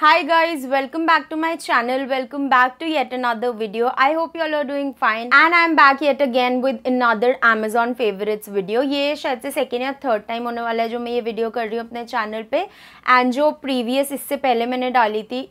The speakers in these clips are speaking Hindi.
hi guys welcome back to my channel welcome back to yet another video i hope you all are doing fine and i'm back yet again with another amazon favorites video This is से second or third time on वाला है जो मैं ये वीडियो कर रही हूँ अपने चैनल पे एंड जो previous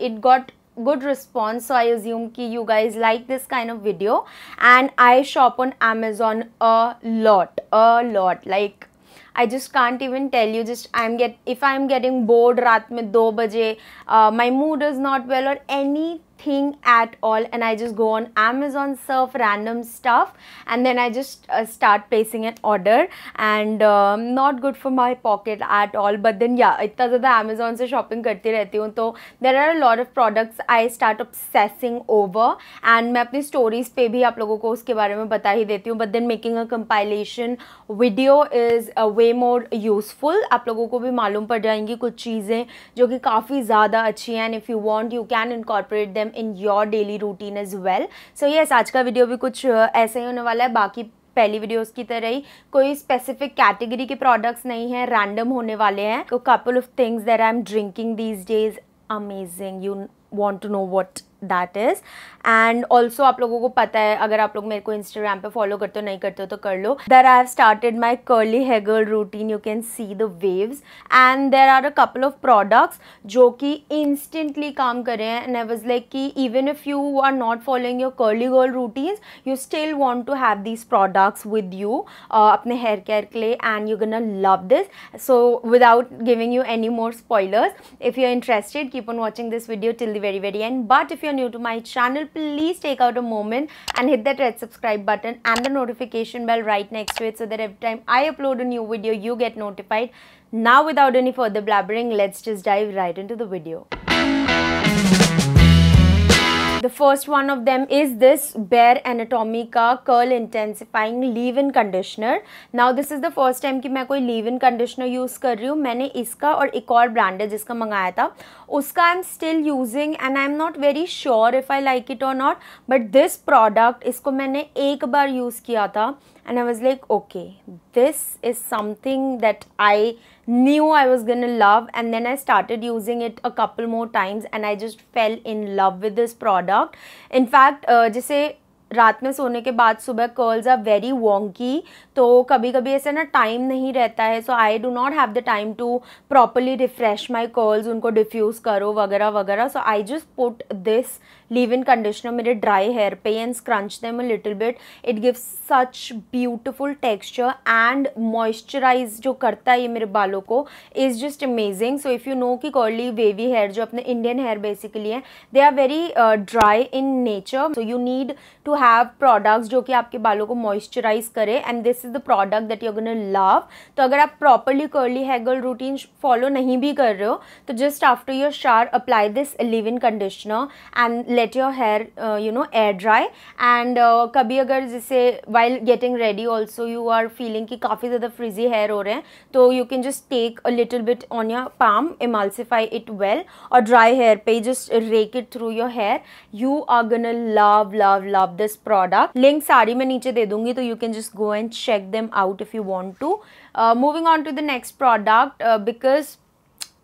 It got good response so i assume ki you guys like this kind of video and i shop on amazon a lot a lot like I just can't even tell you. Just I'm get if I'm getting bored, रात में दो बजे, uh, my mood is not well or any nothing at all and I just go on Amazon surf random stuff and then I just uh, start placing an order and um, not good for my pocket at all but then yeah इतना zyada Amazon se shopping karti rehti hu to there are a lot of products I start obsessing over and मैं apni stories pe bhi aap logo ko uske bare mein bata hi deti hu but then making a compilation video is a way more useful aap logo ko bhi malum pad jayengi kuch cheeze jo ki काफ़ी ज़्यादा अच्छी हैं and if you want you can incorporate them in your daily routine is well so yes आज का वीडियो भी कुछ ऐसा ही होने वाला है बाकी पहली वीडियोस की तरह ही कोई स्पेसिफिक कैटेगरी के प्रोडक्ट्स नहीं है रैंडम होने वाले हैं couple of things there I am drinking these days amazing you want to know what that is and also आप लोगों को पता है अगर आप लोग मेरे को इंस्टाग्राम पे फॉलो करते हो नहीं करते हो तो कर लो there I have started my curly hair girl routine you can see the waves and there are a couple of products जो कि इंस्टेंटली काम कर रहे हैं एंड आई वॉज लाइक कि even if you are not following your curly girl routines you still want to have these products with you अपने हेयर केयर के लिए and you can love this so without giving you any more spoilers if you are interested keep on watching this video till the very very end but if you are new to my channel, please take out a moment and hit that red subscribe button and the notification bell right next to it so that every time I upload a new video, you get notified. Now without any further blabbering, let's just dive right into the video. The first one of them is this bare anatomy का curl intensifying leave in conditioner now this is the first time कि मैं कोई लीव इन कंडीशनर यूज कर रही हूँ मैंने इसका और एक और ब्रांड है जिसका मंगाया था उसका I am still using and I am not very sure if I like it और नॉट बट दिस प्रोडक्ट इसको मैंने एक बार यूज किया था and I was like, okay, this is something that I knew I was gonna love. And then I started using it a couple more times and I just fell in love with this product. In fact, uh, just say रात में सोने के बाद सुबह कर्ल्स आर वेरी वॉन्की तो कभी कभी ऐसे ना टाइम नहीं रहता है so I do not have the time to properly refresh my curls उनको डिफ्यूज़ करो वगैरह वगैरह so I just put this leave in conditioner मेरे ड्राई हेयर पे and scrunch them a little bit it gives such beautiful texture and moisturize जो करता है ये मेरे बालों को is just amazing so if you know कि कर्ली वेवी हेयर जो अपने इंडियन हेयर बेसिकली हैं दे are very dry in nature so you need to have products जो कि आपके बालों को मॉइस्चराइज करे and this is the product that you gonna love तो अगर आप properly curly hair girl routine follow नहीं भी कर रहे हो तो just after your shower apply this leave in conditioner and let your hair you know air dry and कभी अगर जैसे while getting ready also you are feeling कि काफ़ी ज़्यादा फ्रिजी हेयर हो रहे हैं तो you can just take a little bit on your palm emulsify it well और ड्राई हेयर पे just rake it through your hair you are gonna love love love this this product link सारी मैं नीचे दे दूंगी तो you can just go and check them out if you want to moving on to the next product because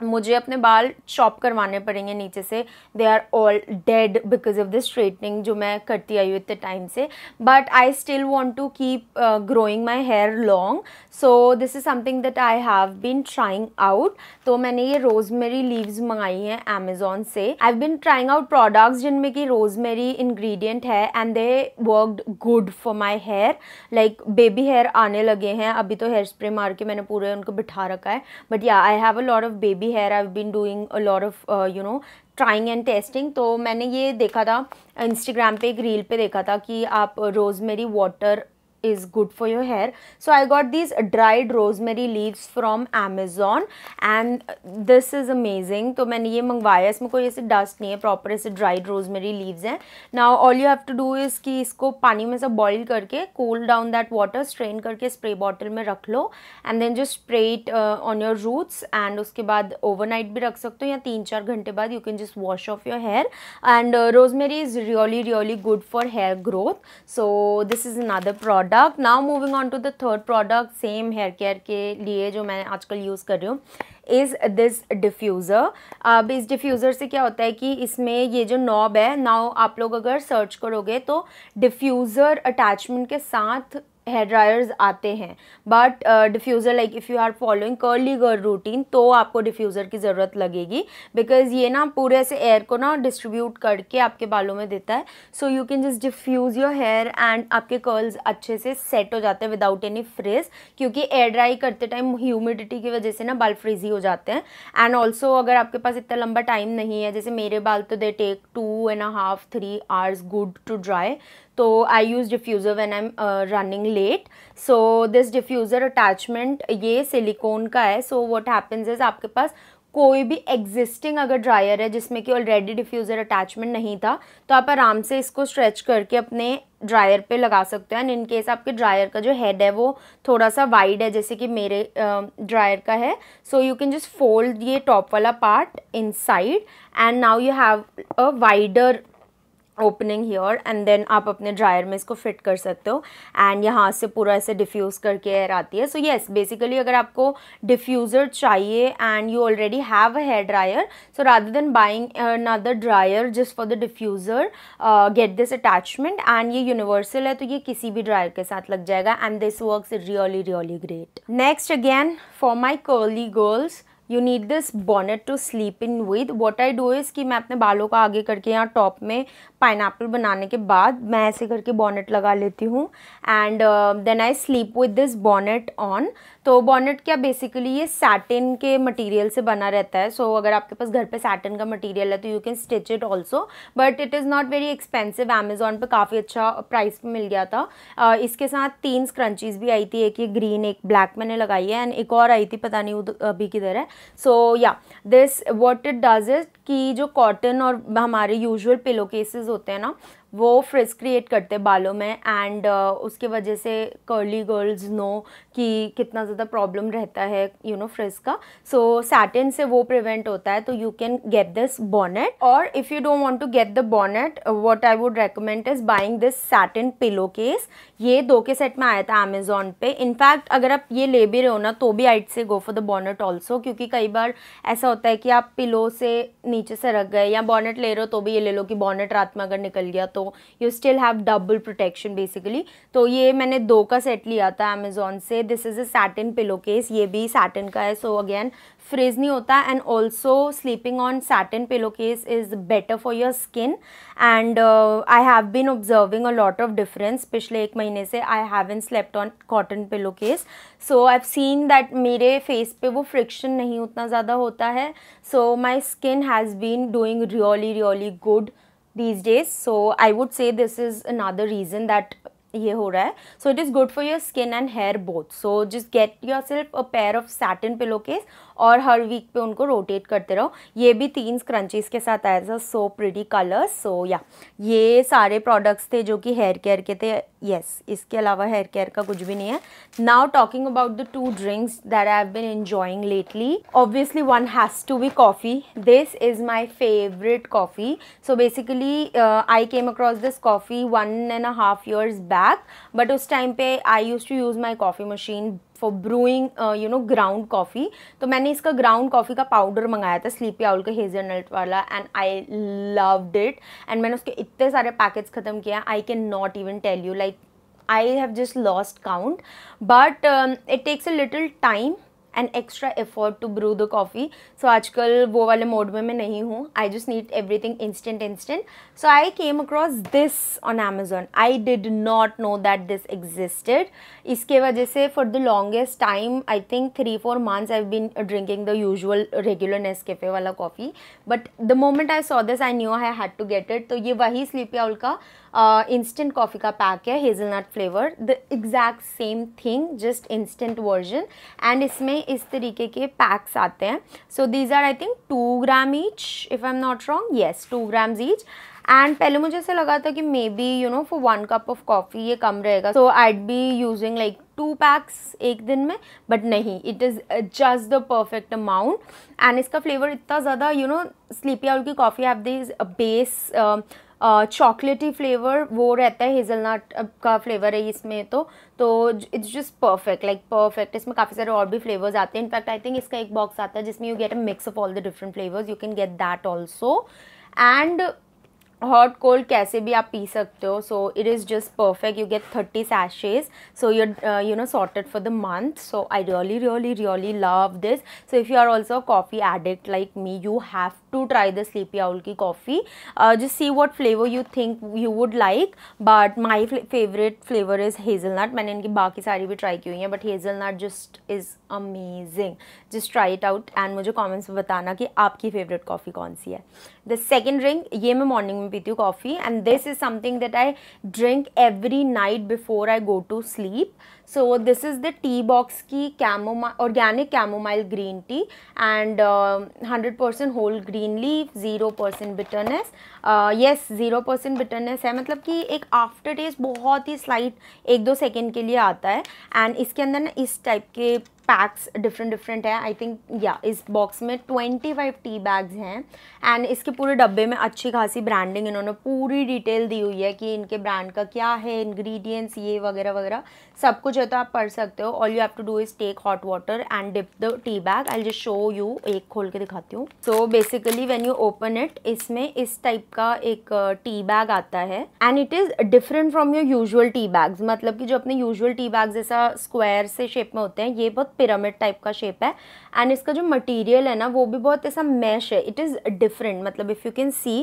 मुझे अपने बाल चॉप करवाने पड़ेंगे नीचे से they are all dead because of the straightening जो मैं करती आई हूँ इतने टाइम से but I still want to keep growing my hair long so this is something that I have been trying out तो मैंने ये रोजमेरी लीव्स मंगाई हैं अमेजोन से I have been trying out products जिनमें कि रोजमेरी इन्ग्रीडियंट है and they worked good for my hair like baby hair आने लगे हैं अभी तो हेयर स्प्रे मार के मैंने पूरे उनको बिठा रखा है but yeah I have a lot of baby lately hair I been doing lot of you know trying and testing तो मैंने ये देखा था इंस्टाग्राम पे एक रील पे देखा था कि आप rosemary water is good for your hair so i got these dried rosemary leaves from amazon and this is amazing तो मैंने ये मंगवाया इसमें कोई ऐसे डस्ट नहीं है प्रॉपर ऐसे ड्राइड रोजमेरी लीव्स हैं now all you have to do is कि इसको पानी में से बॉईल करके cool down that water strain करके स्प्रे बॉटल में रख लो and then just spray it on your roots and उसके बाद ओवरनाइट भी रख सकते हो या तीन चार घंटे बाद you can just wash off your hair and rosemary is really really good for hair growth so this is another product product now moving on to the third product same hair care के लिए जो मैं आजकल यूज़ कर रही हूँ इज़ दिस डिफ्यूज़र अब इस डिफ्यूज़र से क्या होता है कि इसमें ये जो नॉब है नाउ आप लोग अगर सर्च करोगे तो डिफ्यूज़र अटैचमेंट के साथ हेयर ड्रायर्स आते हैं but diffuser like if you are following curly girl routine तो आपको डिफ्यूज़र की ज़रूरत लगेगी बिकॉज ये ना पूरे से एयर को ना डिस्ट्रीब्यूट करके आपके बालों में देता है so you can just diffuse your hair and आपके कर्ल्स अच्छे से सेट हो जाते हैं विदाउट एनी फ्रिज क्योंकि एयर ड्राई करते टाइम ह्यूमिडिटी की वजह से ना बाल फ्रिजी हो जाते हैं एंड ऑल्सो अगर आपके पास इतना लंबा टाइम नहीं है जैसे मेरे बाल तो they take two and half three hours good to dry तो I use diffuser when I am running late so this diffuser attachment ये सिलिकॉन का है सो वॉट हैपन्स इज़ आपके पास कोई भी एग्जिस्टिंग अगर ड्रायर है जिसमें कि ऑलरेडी डिफ्यूज़र अटैचमेंट नहीं था तो आप आराम से इसको स्ट्रेच करके अपने ड्रायर पे लगा सकते हैं एंड इन केस आपके ड्रायर का जो हेड है वो थोड़ा सा वाइड है जैसे कि मेरे ड्रायर uh, का है so you can just fold ये टॉप वाला part inside and now you have a wider opening here and then आप अपने ड्रायर में इसको फिट कर सकते हो एंड यहाँ से पूरा ऐसे डिफ्यूज़ करके एयर आती है सो येस बेसिकली अगर आपको डिफ्यूज़र चाहिए and you already have a hair dryer so rather than buying another dryer just for the diffuser get this attachment and ये यूनिवर्सल है तो ये किसी भी ड्रायर के साथ लग जाएगा and this work really really great next again for my curly girls you need this bonnet to sleep in with what I do is कि मैं अपने बालों का आगे करके यहाँ टॉप में पाइन बनाने के बाद मैं ऐसे करके बॉनेट लगा लेती हूँ and then I sleep with this bonnet on तो बॉनेट क्या बेसिकली ये सैटिन के मटेरियल से बना रहता है सो so, अगर आपके पास घर पे सैटिन का मटेरियल है तो you can stitch it also but it is not very expensive Amazon पे काफ़ी अच्छा प्राइस पे मिल गया था uh, इसके साथ तीन स्क्रंचीज़ भी आई थी एक ये ग्रीन एक ब्लैक मैंने लगाई है एंड एक और आई थी पता नहीं अभी किधर है so yeah this what it does is कि जो कॉटन और हमारे यूजल पिलो केसेज होते हैं ना वो फ्रिज क्रिएट करते बालों में एंड uh, उसके वजह से कर्ली गर्ल्स नो कि कितना ज़्यादा प्रॉब्लम रहता है यू नो फ्रिज का सो so, सैटिन से वो प्रिवेंट होता है तो you can get this bonnet और if you don't want to get the bonnet what I would recommend is buying this satin pillow case ये दो के सेट में आया था अमेजोन पे इनफैक्ट अगर आप ये ले भी रहे हो ना तो भी I'd say go for the bonnet also क्योंकि कई बार ऐसा होता है कि आप पिलो से नीचे से रख गए या बॉनेट ले रहे हो तो भी ये ले लो कि बॉनेट रात में अगर निकल गया तो तो you still have double protection basically तो ये मैंने दो का सेट लिया था अमेजोन से this is a satin pillow case ये भी सैटिन का है सो अगेन फ्रिज नहीं होता and also sleeping on satin pillow case is better for your skin and I have been observing a lot of difference पिछले एक महीने से I in slept on cotton pillow case so I have seen that मेरे फेस पे वो फ्रिक्शन नहीं उतना ज़्यादा होता है so my skin has been doing really really good these days so i would say this is another reason that ye ho hai. so it is good for your skin and hair both so just get yourself a pair of satin pillowcase और हर वीक पे उनको रोटेट करते रहो ये भी तीन स्क्रंचीज़ के साथ आया था सो प्रिटी कलर्स सो या ये सारे प्रोडक्ट्स थे जो कि हेयर केयर के थे येस yes, इसके अलावा हेयर केयर का कुछ भी नहीं है now talking about the two drinks that I have been enjoying lately obviously one has to be coffee this is my favourite coffee so basically I came across this coffee one and half years back but उस टाइम पे I use to use my coffee machine for brewing you know ground coffee तो मैंने इसका ग्राउंड कॉफ़ी का पाउडर मंगाया था स्लीपी आउल का हेजलनट वाला and I loved it and मैंने उसके इतने सारे पैकेट्स ख़त्म किया I can not even tell you like I have just lost count but it takes a little time an extra effort to brew the coffee so आजकल वो वाले मोड में मैं नहीं हूँ I just need everything instant instant so I came across this on Amazon I did not know that this existed इसके वजह से for the longest time I think three four months I been drinking the usual regular Nescafe वाला coffee but the moment I saw this I knew I had to get it तो ये वही स्लीपिया उल्का इंस्टेंट कॉफ़ी का पैक है hazelnut flavour the exact same thing just instant version and इसमें में इस तरीके के पैक्स आते हैं so these are I think two gram each if I am not wrong yes two grams each and पहले मुझे ऐसा लगा था कि may be you know for one cup of coffee ये कम रहेगा so I had be using like two packs एक दिन में बट नहीं it is just the perfect amount and इसका फ्लेवर इतना ज़्यादा यू नो स्लीपी आउल की coffee have this base chocolatey flavour वो रहता है हेजलनट का फ्लेवर है इसमें तो तो it's just perfect like perfect इसमें काफ़ी सारे और भी फ्लेवर्स आते हैं इनफैक्ट आई थिंक इसका एक बॉक्स आता है जिसमें you get a mix of all the different flavours you can get that also and hot cold कैसे भी आप पी सकते हो so it is just perfect you get thirty सैशेज so you you know sorted for the month so I really really really love this so if you are also coffee addict like me you have to try the Sleepy owl की coffee just see what flavour you think you would like but my favourite flavour is hazelnut मैंने इनकी बाकी सारी भी ट्राई की हुई हैं but hazelnut just is amazing just try it out and मुझे कॉमेंट्स में बताना कि आपकी फेवरेट कॉफ़ी कौन सी है द सेकेंड ड्रिंक ये मैं मॉर्निंग में पीती हूँ coffee and this is something that I drink every night before I go to sleep so this is the tea box की कैमोमा organic chamomile green tea and hundred percent whole green leaf zero percent bitterness yes zero percent bitterness है मतलब कि एक आफ्टर टेस्ट बहुत ही स्लाइट एक दो सेकेंड के लिए आता है एंड इसके अंदर ना इस टाइप के पैक्स डिफरेंट डिफरेंट है आई थिंक या इस बॉक्स में ट्वेंटी फाइव टी बैग्स हैं एंड इसके पूरे डब्बे में अच्छी खासी ब्रांडिंग इन्होंने पूरी डिटेल दी हुई है कि इनके ब्रांड का क्या है इंग्रेडिएंट्स ये वगैरह वगैरह सब कुछ है तो आप पढ़ सकते हो all you have to do is take hot water and dip the tea bag I just show you एक खोल के दिखाती हूँ so basically when you open it इसमें इस टाइप का एक टी uh, बैग आता है and it is different from your usual tea bags मतलब कि जो अपने यूजल टी बैग जैसा स्क्वायर से शेप में होते हैं ये बहुत पिरामिड टाइप का शेप है एंड इसका जो मटेरियल है ना वो भी बहुत ऐसा मैश है इट इज़ डिफरेंट मतलब if you can see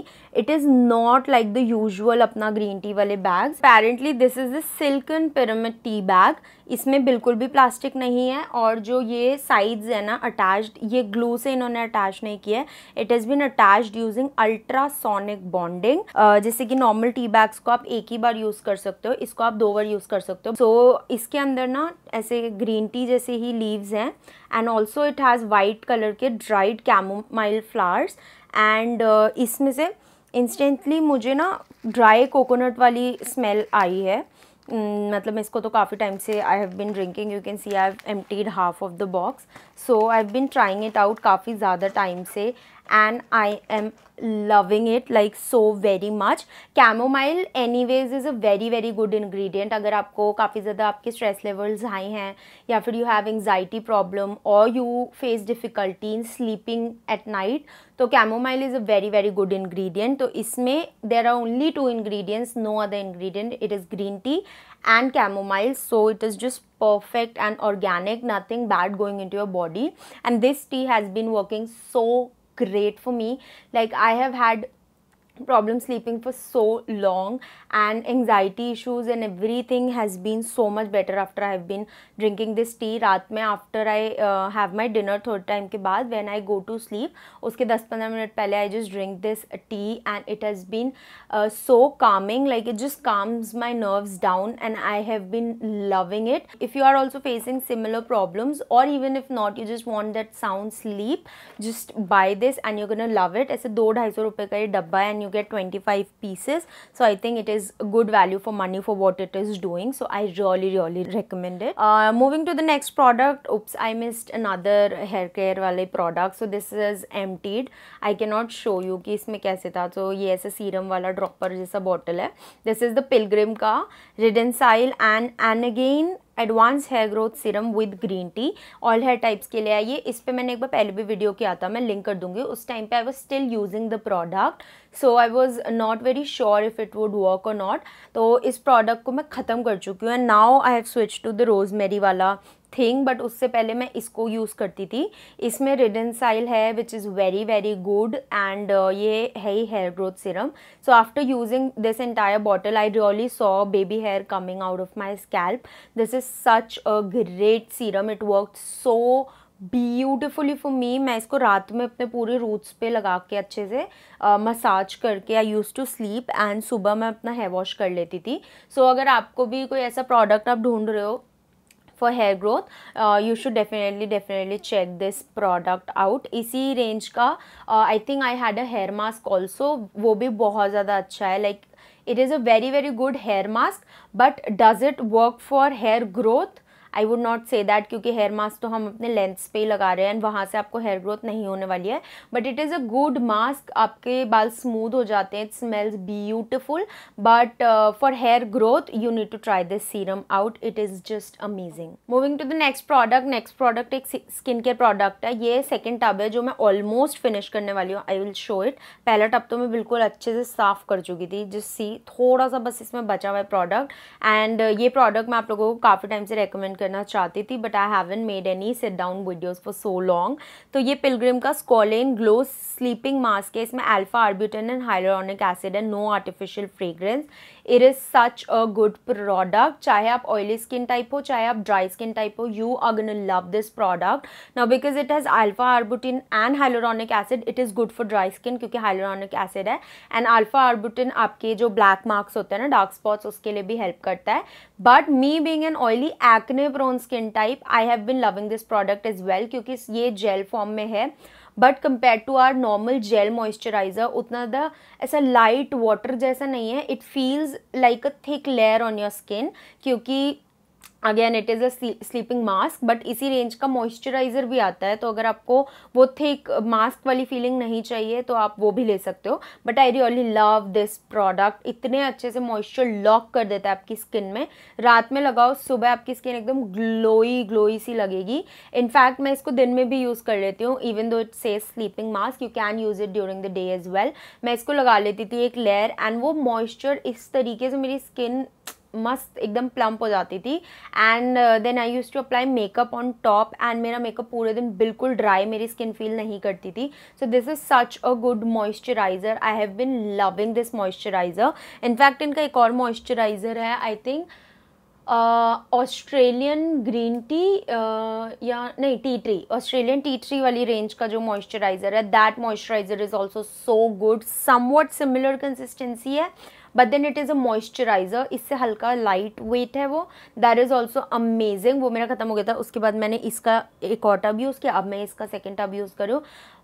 it is not like the usual अपना ग्रीन टी वाले bag apparently this is the silken pyramid tea bag इसमें बिल्कुल भी प्लास्टिक नहीं है और जो ये साइड्स है ना अटैच्ड ये ग्लू से इन्होंने अटैच नहीं किया है it has been attached using ultrasonic bonding जैसे कि नॉर्मल टी बैग्स को आप एक ही बार यूज़ कर सकते हो इसको आप दो बार यूज़ कर सकते हो सो so, इसके अंदर ना ऐसे ग्रीन टी जैसे ही लीव्स हैं and also it has white colour के ड्राइड कैमोमाइल फ्लावर्स एंड इसमें से इंस्टेंटली मुझे ना ड्राई कोकोनट वाली स्मेल आई है hmm, मतलब इसको तो काफ़ी टाइम से I have been drinking you can see I have emptied half of the box so I been trying it out काफ़ी ज़्यादा टाइम से and I am loving it like so very much chamomile any anyways is a very very good ingredient अगर आपको काफ़ी ज़्यादा आपके स्ट्रेस लेवल्स हाई हैं या फिर यू हैव एंगजाइटी प्रॉब्लम और you face difficulty in sleeping at night तो chamomile is a very very good ingredient तो इसमें there are only two ingredients no other ingredient it is green tea and chamomile so it is just perfect and organic nothing bad going into your body and this tea has been working so great for me like i have had problem sleeping for so long and anxiety issues and everything has been so much better after i have been drinking this tea रात में after i uh, have my dinner third time के बाद when i go to sleep उसके 10-15 मिनट पहले i just drink this tea and it has been uh, so calming like it just calms my nerves down and i have been loving it if you are also facing similar problems or even if not you just want that sound sleep just buy this and you're gonna love it ऐसे two ढाई सौ रुपये का ये डब्बा and you get 25 pieces so i think it is good value for money for what it is doing so i really really recommend it uh, moving to the next product oops i missed another hair care wale product so this is emptied i cannot show you ki isme kaise tha so ye aise serum wala dropper jaisa bottle hai this is the pilgrim ka redensil and and again advance hair growth serum with green tea all hair types के लिए आई है इस पर मैंने एक बार पहले भी वीडियो किया था मैं लिंक कर दूंगी उस टाइम पे I was still using the product so I was not very sure if it would work और नॉट तो इस प्रोडक्ट को मैं ख़त्म कर चुकी हूँ and now I have switch to the rosemary वाला थिंग बट उससे पहले मैं इसको यूज़ करती थी इसमें रिडेंसाइल है which is very very good and ये है ही hair growth serum so after using this entire bottle I really saw baby hair coming out of my scalp this is such a great serum it work so beautifully for me मैं इसको रात में अपने पूरे रूट्स पे लगा के अच्छे से मसाज uh, करके I use to sleep and सुबह मैं अपना हेयर वॉश कर लेती थी सो so, अगर आपको भी कोई ऐसा प्रोडक्ट आप ढूंढ रहे हो for hair growth you should definitely definitely check this product out इसी रेंज का I think I had a hair mask also वो भी बहुत ज़्यादा अच्छा है like it is a very very good hair mask but does it work for hair growth I would not say that क्योंकि हेयर मास्क तो हम अपने लेंथ्स पे ही लगा रहे हैं एंड वहाँ से आपको हेयर ग्रोथ नहीं होने वाली है but it is a good mask आपके बाल स्मूथ हो जाते हैं it smells beautiful but for hair growth you need to try this serum out it is just amazing moving to the next product next product एक स्किन केयर प्रोडक्ट है ये सेकेंड टब है जो मैं ऑलमोस्ट फिनिश करने वाली हूँ आई विल शो इट पहला टब तो मैं बिल्कुल अच्छे से साफ कर चुकी थी जिस सी थोड़ा सा बस इसमें बचा हुआ है प्रोडक्ट एंड uh, ये प्रोडक्ट मैं आप लोगों को काफ़ी टाइम से रिकमेंड कर करना चाहती थी but I haven't made any sit down videos for so long तो ये पिलग्रिम का स्कॉलेन ग्लो स्लीपिंग मास्क है इसमें alpha arbutin and hyaluronic acid and no artificial fragrance it is such a good product चाहे आप ऑयली स्किन टाइप हो चाहे आप ड्राई स्किन टाइप हो you are gonna love this product ना because it has alpha arbutin and hyaluronic acid it is good for dry skin क्योंकि हाइलोरॉनिक एसिड है एंड अल्फा आर्बुटिन आपके जो ब्लैक मार्क्स होते हैं ना डार्क स्पॉट्स उसके लिए भी हेल्प करता है but me being an oily acne है prone skin type I have been loving this product is well क्योंकि ये जेल फॉर्म में है but compare to our normal gel moisturizer उतना ज़्यादा ऐसा लाइट वाटर जैसा नहीं है it feels like a thick layer on your skin क्योंकि again it is a sleeping mask but इसी रेंज का मॉइस्चराइज़र भी आता है तो अगर आपको वो थिक मास्क वाली फीलिंग नहीं चाहिए तो आप वो भी ले सकते हो but I really love this product इतने अच्छे से मॉइस्चर लॉक कर देता है आपकी स्किन में रात में लगाओ सुबह आपकी स्किन एकदम ग्लोई ग्लोई सी लगेगी इनफैक्ट मैं इसको दिन में भी यूज़ कर लेती हूँ even though it say sleeping mask you can use it during the day is well मैं इसको लगा लेती थी एक लेयर एंड वो मॉइस्चर इस तरीके से मेरी स्किन मस्त एकदम प्लम्प हो जाती थी and then I use to apply makeup on top and मेरा मेकअप पूरे दिन बिल्कुल ड्राई मेरी स्किन फील नहीं करती थी so this is such a good moisturizer I have been loving this moisturizer in fact इनका एक और मॉइस्चराइज़र है I think Australian green tea या नहीं tea tree Australian tea tree वाली रेंज का जो मॉइस्चराइज़र है that moisturizer is also so good somewhat similar consistency है but then it is a moisturizer इससे हल्का लाइट वेट है वो दैट इज़ ऑल्सो अमेजिंग वो मेरा ख़त्म हो गया था उसके बाद मैंने इसका एक और टब यूज़ किया अब मैं इसका सेकेंड टब यूज़ करूँ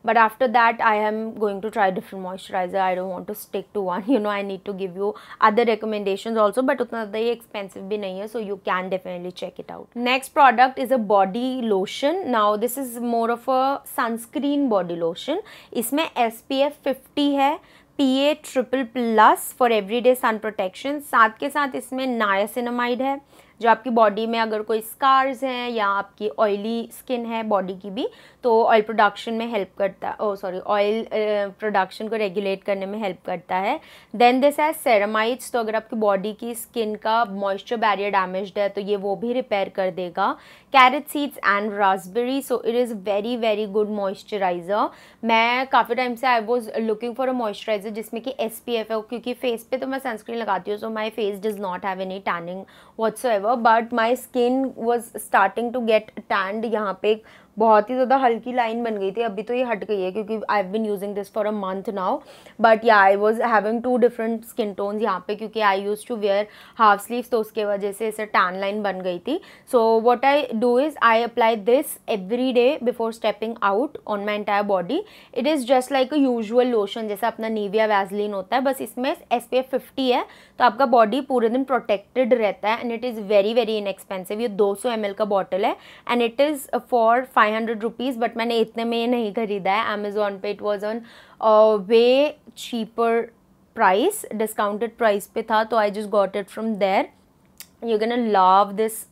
but after that I am going to try different moisturizer I don't want to stick to one you know I need to give you other recommendation also but उतना ज़्यादा ही एक्सपेंसिव भी नहीं है so you can definitely check it out next product is a body lotion now this is more of a sunscreen body lotion इसमें एस पी एफ फिफ्टी है P A triple plus for everyday sun protection साथ के साथ इसमें नायासिनमाइड है जो आपकी बॉडी में अगर कोई स्कार्स हैं या आपकी ऑयली स्किन है बॉडी की भी तो ऑयल प्रोडक्शन में हेल्प करता है ओ सॉरी ऑयल प्रोडक्शन को रेगुलेट करने में हेल्प करता है देन दिस है सेरामाइड्स तो अगर आपकी बॉडी की स्किन का मॉइस्चर बैरियर डैमेज है तो ये वो भी रिपेयर कर देगा carrot seeds and raspberry so it is very very good moisturizer मैं काफ़ी टाइम से I was looking for a moisturizer जिसमें कि एस पी एफ है क्योंकि फेस पे तो मैं सनस्क्रीन लगाती हूँ so my face does not have any tanning whatsoever but my skin was starting to get tanned यहाँ पे बहुत ही ज़्यादा हल्की लाइन बन गई थी अभी तो ये हट गई है क्योंकि I have been using this for a month now but yeah I was having two different skin tones यहाँ पे क्योंकि I use to wear half sleeves तो उसके वजह से इसे टैन लाइन बन गई थी so what I do is I apply this every day before stepping out on my entire body it is just like a usual lotion जैसे अपना नीविया वैजलिन होता है बस इसमें एस पी एफ फिफ्टी है तो आपका बॉडी पूरे दिन प्रोटेक्टेड रहता है and it is very very inexpensive ये दो सौ एम एल का बॉटल है and it is for five hundred rupees but मैंने इतने में नहीं ख़रीदा है अमेज़ोन पे it was on way cheaper price discounted price पे था तो I just got it from there you can love this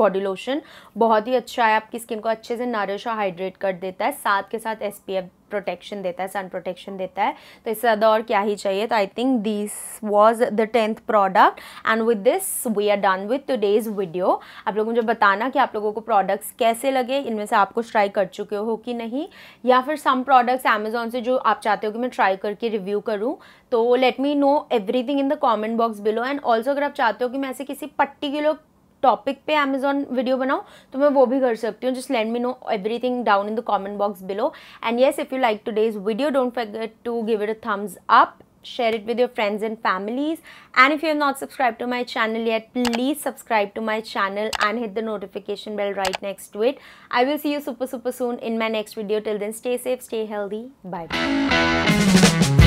body lotion बहुत ही अच्छा है आपकी स्किन को अच्छे से नरिश और हाइड्रेट कर देता है साथ के साथ एस पी एफ प्रोटेक्शन देता है सन प्रोटेक्शन देता है तो इससे ज़्यादा और क्या ही चाहिए तो I think this was the tenth product and with this we are done two days video आप लोग मुझे बताना कि आप लोगों को प्रोडक्ट्स कैसे लगे इनमें से आप कुछ ट्राई कर चुके हो कि नहीं या फिर सम प्रोडक्ट्स अमेजोन से जो आप चाहते हो कि मैं ट्राई करके रिव्यू करूँ तो let me know everything in the comment box below and also अगर आप चाहते हो कि मैं ऐसे किसी पर्टिकुलर टॉपिक पे अमेजॉन वीडियो बनाऊँ तो मैं वो भी कर सकती हूँ just let me know everything down in the comment box below and yes if you like two days video don't forget to give it a thumbs up share it with your friends and families and if you have not subscribed to my channel yet please subscribe to my channel and hit the notification bell right next to it i will see you super super soon in my next video till then stay safe stay healthy bye, -bye.